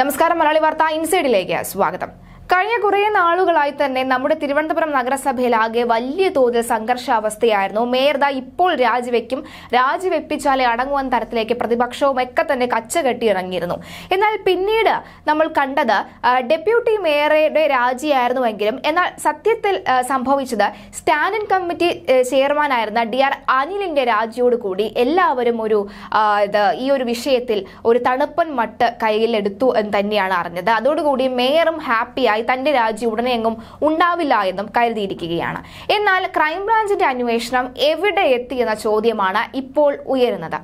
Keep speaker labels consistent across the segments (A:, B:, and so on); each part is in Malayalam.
A: നമസ്കാരം മലയാളി വാർത്ത ഇൻസൈഡിലേക്ക് സ്വാഗതം കഴിഞ്ഞ കുറേ നാളുകളായി തന്നെ നമ്മുടെ തിരുവനന്തപുരം നഗരസഭയിൽ ആകെ വലിയ തോതിൽ സംഘർഷാവസ്ഥയായിരുന്നു മേയർദ ഇപ്പോൾ രാജിവെക്കും രാജിവെപ്പിച്ചാലേ അടങ്ങുവാൻ തരത്തിലേക്ക് പ്രതിപക്ഷവും ഒക്കെ തന്നെ കച്ച കെട്ടിയിറങ്ങിയിരുന്നു എന്നാൽ പിന്നീട് നമ്മൾ കണ്ടത് ഡെപ്യൂട്ടി മേയറുടെ രാജിയായിരുന്നുവെങ്കിലും എന്നാൽ സത്യത്തിൽ സംഭവിച്ചത് സ്റ്റാൻഡിംഗ് കമ്മിറ്റി ചെയർമാനായിരുന്ന ഡി ആർ അനിലിന്റെ കൂടി എല്ലാവരും ഒരു ഈ ഒരു വിഷയത്തിൽ ഒരു തണുപ്പൻ മട്ട് കയ്യിലെടുത്തു എന്ന് തന്നെയാണ് അറിഞ്ഞത് അതോടുകൂടി മേയറും ഹാപ്പിയായി ഉണ്ടായി തന്റെ രാജി ഉടനെയെങ്ങും ഉണ്ടാവില്ല എന്നും കരുതിയിരിക്കുകയാണ് എന്നാൽ ക്രൈംബ്രാഞ്ചിന്റെ അന്വേഷണം എവിടെ എത്തിയെന്ന ചോദ്യമാണ് ഇപ്പോൾ ഉയരുന്നത്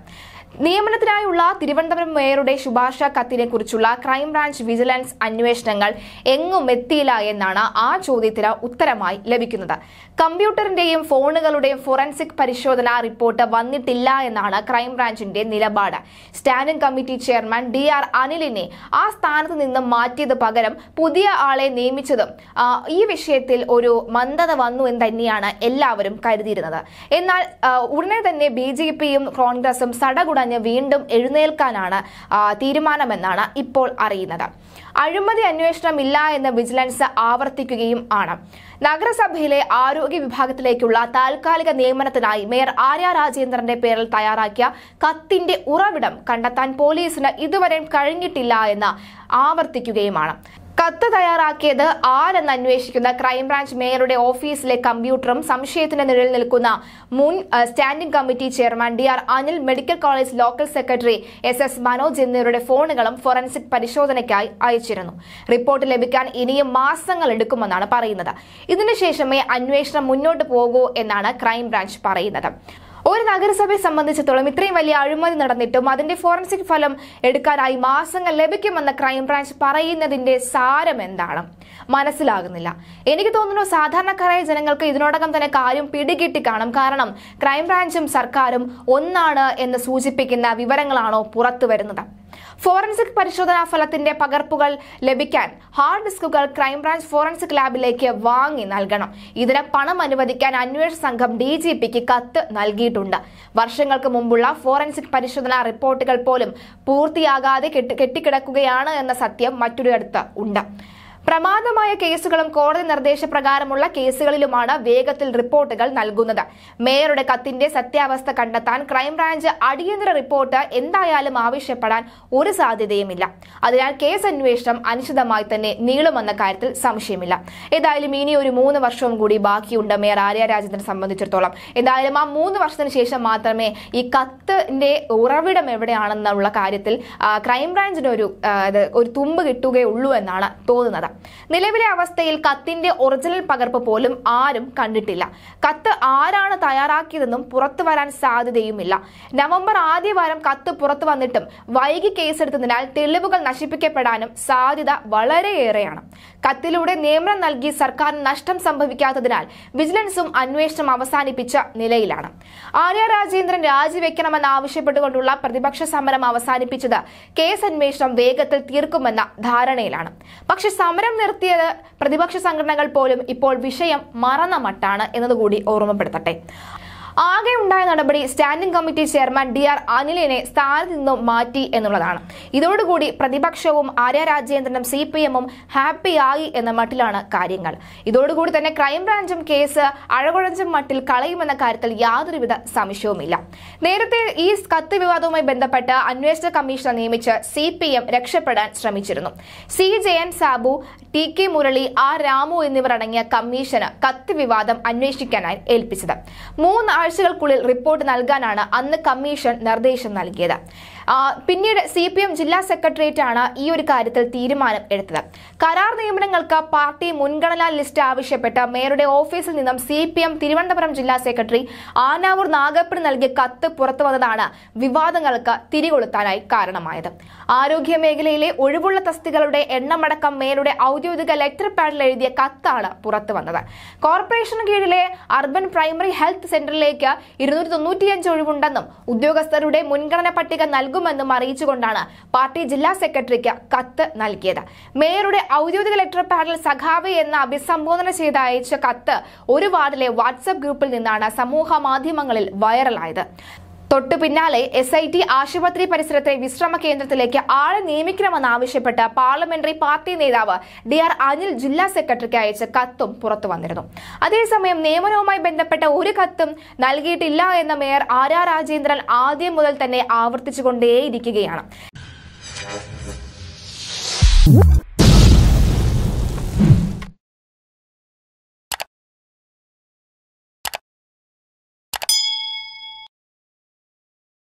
A: നിയമനത്തിനായുള്ള തിരുവനന്തപുരം മേയറുടെ ശുപാർശ കത്തിനെ കുറിച്ചുള്ള ക്രൈംബ്രാഞ്ച് വിജിലൻസ് അന്വേഷണങ്ങൾ എങ്ങും എത്തിയില്ല എന്നാണ് ആ ചോദ്യത്തിന് ഉത്തരമായി ലഭിക്കുന്നത് കമ്പ്യൂട്ടറിന്റെയും ഫോണുകളുടെയും ഫോറൻസിക് പരിശോധനാ റിപ്പോർട്ട് വന്നിട്ടില്ല എന്നാണ് ക്രൈംബ്രാഞ്ചിന്റെ നിലപാട് standing committee chairman D R അനിലിനെ ആ സ്ഥാനത്ത് നിന്ന് മാറ്റിയത് പകരം പുതിയ ആളെ നിയമിച്ചതും ഈ വിഷയത്തിൽ ഒരു മന്ദത വന്നു എന്ന് തന്നെയാണ് എല്ലാവരും കരുതിയിരുന്നത് എന്നാൽ ഉടനെ തന്നെ ബി കോൺഗ്രസും സടകുട കളഞ്ഞ് വീണ്ടും എഴുന്നേൽക്കാനാണ് തീരുമാനമെന്നാണ് ഇപ്പോൾ അറിയുന്നത് അഴിമതി ഇല്ല എന്ന് വിജിലൻസ് ആവർത്തിക്കുകയും ആണ് നഗരസഭയിലെ ആരോഗ്യ വിഭാഗത്തിലേക്കുള്ള താൽക്കാലിക നിയമനത്തിനായി മേയർ ആര്യ രാജേന്ദ്രന്റെ പേരിൽ തയ്യാറാക്കിയ കത്തിന്റെ ഉറവിടം കണ്ടെത്താൻ പോലീസിന് ഇതുവരെ കഴിഞ്ഞിട്ടില്ല എന്ന് ആവർത്തിക്കുകയുമാണ് കത്ത് തയ്യാറാക്കിയത് ആരെന്ന് അന്വേഷിക്കുന്ന ക്രൈംബ്രാഞ്ച് മേയറുടെ ഓഫീസിലെ കമ്പ്യൂട്ടറും സംശയത്തിന്റെ നിഴൽ നിൽക്കുന്ന മുൻ standing committee chairman D R Anil medical college local secretary S S Manoj എന്നിവരുടെ ഫോണുകളും ഫോറൻസിക് പരിശോധനയ്ക്കായി അയച്ചിരുന്നു റിപ്പോർട്ട് ലഭിക്കാൻ ഇനിയും മാസങ്ങൾ എടുക്കുമെന്നാണ് പറയുന്നത് ഇതിനുശേഷമേ അന്വേഷണം മുന്നോട്ട് പോകൂ എന്നാണ് ക്രൈംബ്രാഞ്ച് പറയുന്നത് ഒരു നഗരസഭയെ സംബന്ധിച്ചിടത്തോളം ഇത്രയും വലിയ അഴിമതി നടന്നിട്ടും അതിന്റെ ഫോറൻസിക് ഫലം എടുക്കാനായി മാസങ്ങൾ ലഭിക്കുമെന്ന ക്രൈംബ്രാഞ്ച് പറയുന്നതിന്റെ സാരം എന്താണ് മനസ്സിലാകുന്നില്ല എനിക്ക് തോന്നുന്നു സാധാരണക്കാരായ ജനങ്ങൾക്ക് ഇതിനോടകം തന്നെ കാര്യം പിടികിട്ടി കാണും കാരണം ക്രൈംബ്രാഞ്ചും സർക്കാരും ഒന്നാണ് എന്ന് സൂചിപ്പിക്കുന്ന വിവരങ്ങളാണോ പുറത്തു വരുന്നത് ഫോറൻസിക് പരിശോധനാ ഫലത്തിന്റെ പകർപ്പുകൾ ലഭിക്കാൻ ഹാർഡ് ഡിസ്കുകൾ ക്രൈംബ്രാഞ്ച് ഫോറൻസിക് ലാബിലേക്ക് വാങ്ങി നൽകണം ഇതിന് പണം അനുവദിക്കാൻ അന്വേഷണ സംഘം ഡി ജി പിക്ക് കത്ത് നൽകിയിട്ടുണ്ട് വർഷങ്ങൾക്ക് മുമ്പുള്ള ഫോറൻസിക് പരിശോധനാ റിപ്പോർട്ടുകൾ പോലും പൂർത്തിയാകാതെ കെട്ടിക്കിടക്കുകയാണ് എന്ന സത്യം മറ്റൊരിടത്ത് ഉണ്ട് പ്രമാദമായ കേസുകളും കോടതി നിർദ്ദേശപ്രകാരമുള്ള കേസുകളിലുമാണ് വേഗത്തിൽ റിപ്പോർട്ടുകൾ നൽകുന്നത് മേയറുടെ കത്തിന്റെ സത്യാവസ്ഥ കണ്ടെത്താൻ ക്രൈംബ്രാഞ്ച് അടിയന്തര റിപ്പോർട്ട് എന്തായാലും ആവശ്യപ്പെടാൻ ഒരു സാധ്യതയുമില്ല അതിനാൽ കേസ് അന്വേഷണം അനിശ്ചിതമായി തന്നെ നീളുമെന്ന കാര്യത്തിൽ സംശയമില്ല ഏതായാലും ഇനി ഒരു മൂന്ന് വർഷവും കൂടി ബാക്കിയുണ്ട് മേയർ ആര്യ രാജേന്ദ്രനെ സംബന്ധിച്ചിടത്തോളം എന്തായാലും ആ മൂന്ന് വർഷത്തിന് ശേഷം മാത്രമേ ഈ കത്തിന്റെ ഉറവിടം എവിടെയാണെന്നുള്ള കാര്യത്തിൽ ക്രൈംബ്രാഞ്ചിന് ഒരു ഒരു തുമ്പ് കിട്ടുകയുള്ളൂ എന്നാണ് തോന്നുന്നത് നിലവിലെ അവസ്ഥയിൽ കത്തിന്റെ ഒറിജിനൽ പകർപ്പ് പോലും ആരും കണ്ടിട്ടില്ല കത്ത് ആരാണ് തയ്യാറാക്കിയതെന്നും പുറത്തു വരാൻ സാധ്യതയുമില്ല നവംബർ ആദ്യവാരം കത്ത് പുറത്തു വന്നിട്ടും വൈകി കേസെടുത്തതിനാൽ തെളിവുകൾ നശിപ്പിക്കപ്പെടാനും സാധ്യത വളരെയേറെയാണ് കത്തിലൂടെ നിയമനം നൽകി സർക്കാർ നഷ്ടം സംഭവിക്കാത്തതിനാൽ വിജിലൻസും അന്വേഷണം അവസാനിപ്പിച്ച നിലയിലാണ് ആര്യ രാജേന്ദ്രൻ രാജിവെക്കണമെന്ന് ആവശ്യപ്പെട്ടുകൊണ്ടുള്ള പ്രതിപക്ഷ സമരം അവസാനിപ്പിച്ചത് കേസ് അന്വേഷണം വേഗത്തിൽ തീർക്കുമെന്ന ധാരണയിലാണ് പക്ഷേ സമരം സമരം നിർത്തിയത് പ്രതിപക്ഷ സംഘടനകൾ പോലും ഇപ്പോൾ വിഷയം മറന്ന മട്ടാണ് എന്നതുകൂടി ഓർമ്മപ്പെടുത്തട്ടെ ആകെ ഉണ്ടായ നടപടി standing committee chairman D R അനിലിനെ സ്ഥാനത്ത് നിന്നും മാറ്റി എന്നുള്ളതാണ് ഇതോടുകൂടി പ്രതിപക്ഷവും ആര്യ രാജേന്ദ്രനും സി പി എമ്മും ഹാപ്പിയായി എന്ന മട്ടിലാണ് കാര്യങ്ങൾ ഇതോടുകൂടി തന്നെ ക്രൈംബ്രാഞ്ചും കേസ് അഴകുഴഞ്ചും മട്ടിൽ കളയുമെന്ന കാര്യത്തിൽ യാതൊരുവിധ സംശയവുമില്ല നേരത്തെ ഈ കത്ത് വിവാദവുമായി ബന്ധപ്പെട്ട് അന്വേഷണ കമ്മീഷനെ നിയമിച്ച് സി പി എം രക്ഷപ്പെടാൻ ശ്രമിച്ചിരുന്നു C Jayan Sabu T K Murali R Ramu എന്നിവർ അടങ്ങിയ കമ്മീഷന് കത്ത് വിവാദം അന്വേഷിക്കാനായി ഏൽപ്പിച്ചത് മൂന്നാഴ്ച ആഴ്ചകൾക്കുള്ളിൽ റിപ്പോർട്ട് നൽകാനാണ് അന്ന് കമ്മീഷൻ നിർദ്ദേശം നൽകിയത് പിന്നീട് സി പി എം ജില്ലാ സെക്രട്ടേറിയറ്റ് ആണ് ഈ ഒരു കാര്യത്തിൽ തീരുമാനം എടുത്തത് കരാർ നിയമനങ്ങൾക്ക് പാർട്ടി മുൻഗണനാ ലിസ്റ്റ് ആവശ്യപ്പെട്ട് മേയറുടെ ഓഫീസിൽ നിന്നും സി പി എം തിരുവനന്തപുരം ജില്ലാ സെക്രട്ടറി ആനാവൂർ നാഗപ്പന് നൽകിയ കത്ത് പുറത്തു വന്നതാണ് വിവാദങ്ങൾക്ക് തിരികൊളുത്താനായി കാരണമായത് ആരോഗ്യ മേഖലയിലെ ഒഴിവുള്ള തസ്തികളുടെ എണ്ണമടക്കം മേയറുടെ ഔദ്യോഗിക ലെറ്റർ പാഡിൽ എഴുതിയ കത്താണ് പുറത്തു വന്നത് കോർപ്പറേഷൻ കീഴിലെ അർബൻ പ്രൈമറി ഹെൽത്ത് സെന്ററിലേക്ക് ഇരുന്നൂറ്റി തൊണ്ണൂറ്റിയഞ്ച് ഒഴിവുണ്ടെന്നും ഉദ്യോഗസ്ഥരുടെ മുൻഗണന പട്ടിക നൽകി നൽകുമെന്നും അറിയിച്ചുകൊണ്ടാണ് പാർട്ടി ജില്ലാ സെക്രട്ടറിക്ക് കത്ത് നൽകിയത് മേയറുടെ ഔദ്യോഗിക ലെറ്റർ പാഡിൽ സഖാവ് എന്ന അഭിസംബോധന ചെയ്ത് അയച്ച കത്ത് ഒരു വാർഡിലെ വാട്സപ്പ് ഗ്രൂപ്പിൽ നിന്നാണ് സമൂഹ മാധ്യമങ്ങളിൽ വൈറലായത് തൊട്ടു പിന്നാലെ എസ് ഐ ടി ആശുപത്രി പരിസരത്തെ വിശ്രമ കേന്ദ്രത്തിലേക്ക് ആളെ നിയമിക്കണമെന്നാവശ്യപ്പെട്ട് പാർലമെന്ററി പാർട്ടി നേതാവ് ഡി ആർ അനിൽ ജില്ലാ സെക്രട്ടറിക്ക് അയച്ച കത്തും പുറത്തു വന്നിരുന്നു അതേസമയം നിയമനവുമായി ബന്ധപ്പെട്ട ഒരു കത്തും നൽകിയിട്ടില്ല എന്ന മേയർ ആർ ആർ രാജേന്ദ്രൻ ആദ്യം മുതൽ തന്നെ ആവർത്തിച്ചുകൊണ്ടേയിരിക്കുകയാണ്